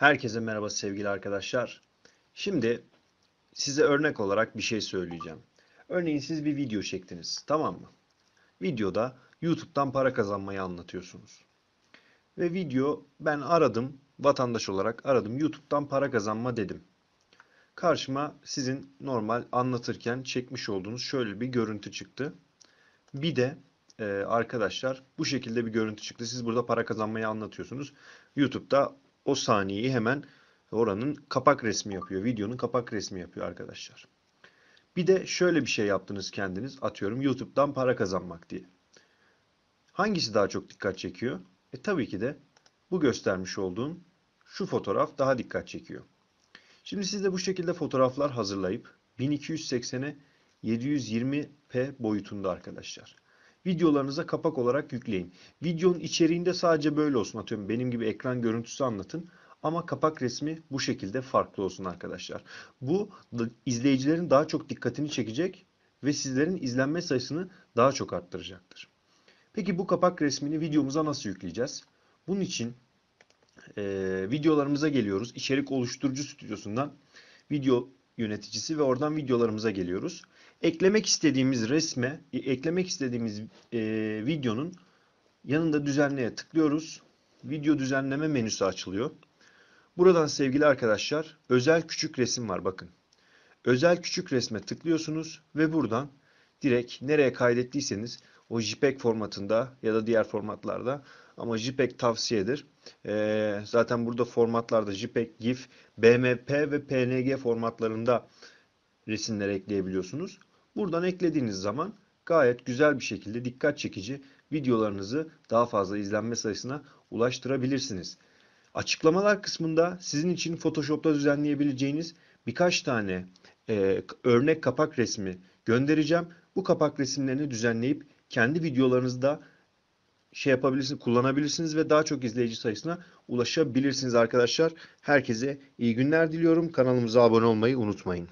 Herkese merhaba sevgili arkadaşlar. Şimdi size örnek olarak bir şey söyleyeceğim. Örneğin siz bir video çektiniz, tamam mı? Videoda YouTube'dan para kazanmayı anlatıyorsunuz. Ve video ben aradım, vatandaş olarak aradım. YouTube'dan para kazanma dedim. Karşıma sizin normal anlatırken çekmiş olduğunuz şöyle bir görüntü çıktı. Bir de arkadaşlar bu şekilde bir görüntü çıktı. Siz burada para kazanmayı anlatıyorsunuz. YouTube'da o saniyeyi hemen oranın kapak resmi yapıyor. Videonun kapak resmi yapıyor arkadaşlar. Bir de şöyle bir şey yaptınız kendiniz. Atıyorum YouTube'dan para kazanmak diye. Hangisi daha çok dikkat çekiyor? E tabii ki de bu göstermiş olduğum şu fotoğraf daha dikkat çekiyor. Şimdi siz de bu şekilde fotoğraflar hazırlayıp 1280'e 720p boyutunda arkadaşlar videolarınıza kapak olarak yükleyin. Videonun içeriğinde sadece böyle olsun atıyorum benim gibi ekran görüntüsü anlatın. Ama kapak resmi bu şekilde farklı olsun arkadaşlar. Bu izleyicilerin daha çok dikkatini çekecek ve sizlerin izlenme sayısını daha çok arttıracaktır. Peki bu kapak resmini videomuza nasıl yükleyeceğiz? Bunun için e, videolarımıza geliyoruz. İçerik oluşturucu stüdyosundan video yöneticisi ve oradan videolarımıza geliyoruz. Eklemek istediğimiz resme, e, eklemek istediğimiz e, videonun yanında düzenleye tıklıyoruz. Video düzenleme menüsü açılıyor. Buradan sevgili arkadaşlar özel küçük resim var bakın. Özel küçük resme tıklıyorsunuz ve buradan direkt nereye kaydettiyseniz o JPEG formatında ya da diğer formatlarda ama JPEG tavsiyedir. Ee, zaten burada formatlarda JPEG, GIF, BMP ve PNG formatlarında resimleri ekleyebiliyorsunuz. Buradan eklediğiniz zaman gayet güzel bir şekilde dikkat çekici videolarınızı daha fazla izlenme sayısına ulaştırabilirsiniz. Açıklamalar kısmında sizin için Photoshop'ta düzenleyebileceğiniz birkaç tane e, örnek kapak resmi göndereceğim. Bu kapak resimlerini düzenleyip kendi videolarınızda şey yapabilirsiniz, kullanabilirsiniz ve daha çok izleyici sayısına ulaşabilirsiniz arkadaşlar. Herkese iyi günler diliyorum. Kanalımıza abone olmayı unutmayın.